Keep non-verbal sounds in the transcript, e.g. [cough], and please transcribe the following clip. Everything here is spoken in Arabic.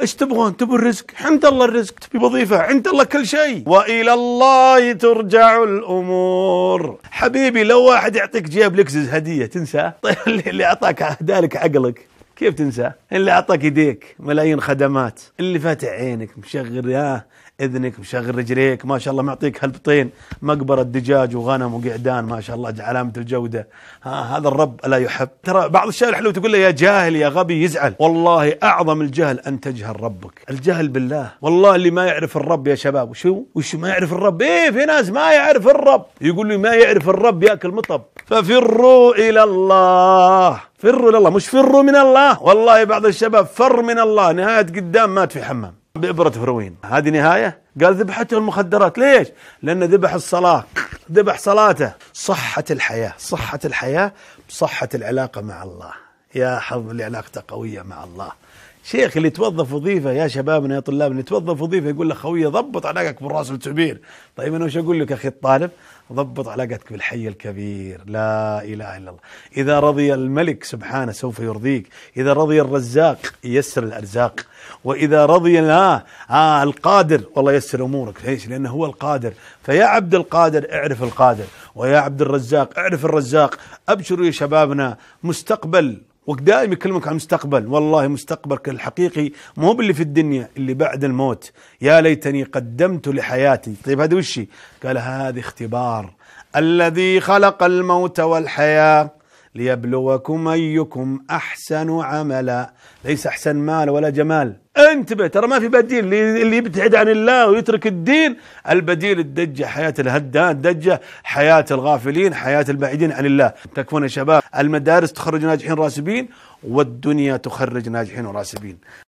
ايش تبغون تبون الرزق عند الله الرزق تبي وظيفة عند الله كل شيء وإلى الله ترجع الأمور حبيبي لو واحد يعطيك جيب لكزز هدية تنساه [laughs] طيب اللي أعطاك هدالك عقلك كيف تنساه؟ اللي اعطاك يديك ملايين خدمات، اللي فاتح عينك مشغل يا اذنك مشغل رجليك، ما شاء الله معطيك هالبطين مقبره دجاج وغنم وقعدان ما شاء الله علامه الجوده، ها هذا الرب الا يحب، ترى بعض الشيء الحلو تقول له يا جاهل يا غبي يزعل، والله اعظم الجهل ان تجهل ربك، الجهل بالله، والله اللي ما يعرف الرب يا شباب وشو؟ وش ما يعرف الرب؟ ايه في ناس ما يعرف الرب، يقول لي ما يعرف الرب ياكل مطب، ففروا الى الله فروا لله مش فروا من الله والله بعض الشباب فر من الله نهاية قدام مات في حمام بإبرة هروين هذه نهاية قال ذبحته المخدرات ليش لأنه ذبح الصلاة ذبح صلاته صحة الحياة صحة الحياة صحة العلاقة مع الله يا حظ اللي علاقته قوية مع الله شيخ اللي يتوظف وظيفه يا شبابنا يا طلابنا اللي يتوظف وظيفه يقول لك خويه ضبط علاقتك بالراس الكبير طيب انا وش اقول لك اخي الطالب ضبط علاقتك بالحي الكبير لا اله الا الله اذا رضي الملك سبحانه سوف يرضيك اذا رضي الرزاق ييسر الارزاق واذا رضي لا آه،, آه القادر والله ييسر امورك ليش لانه هو القادر فيا عبد القادر اعرف القادر ويا عبد الرزاق اعرف الرزاق ابشروا يا شبابنا مستقبل ودائما يكلمك عن مستقبل والله مستقبلك الحقيقي مو باللي في الدنيا اللي بعد الموت يا ليتني قدمت لحياتي طيب هذا وش قال هذا اختبار الذي خلق الموت والحياه ليبلوكم ايكم احسن عملا ليس احسن مال ولا جمال انتبه ترى ما في بديل اللي يبتعد عن الله ويترك الدين البديل الدجة حياة الهدان الدجة حياة الغافلين حياة البعيدين عن الله تكفون يا شباب المدارس تخرج ناجحين راسبين والدنيا تخرج ناجحين وراسبين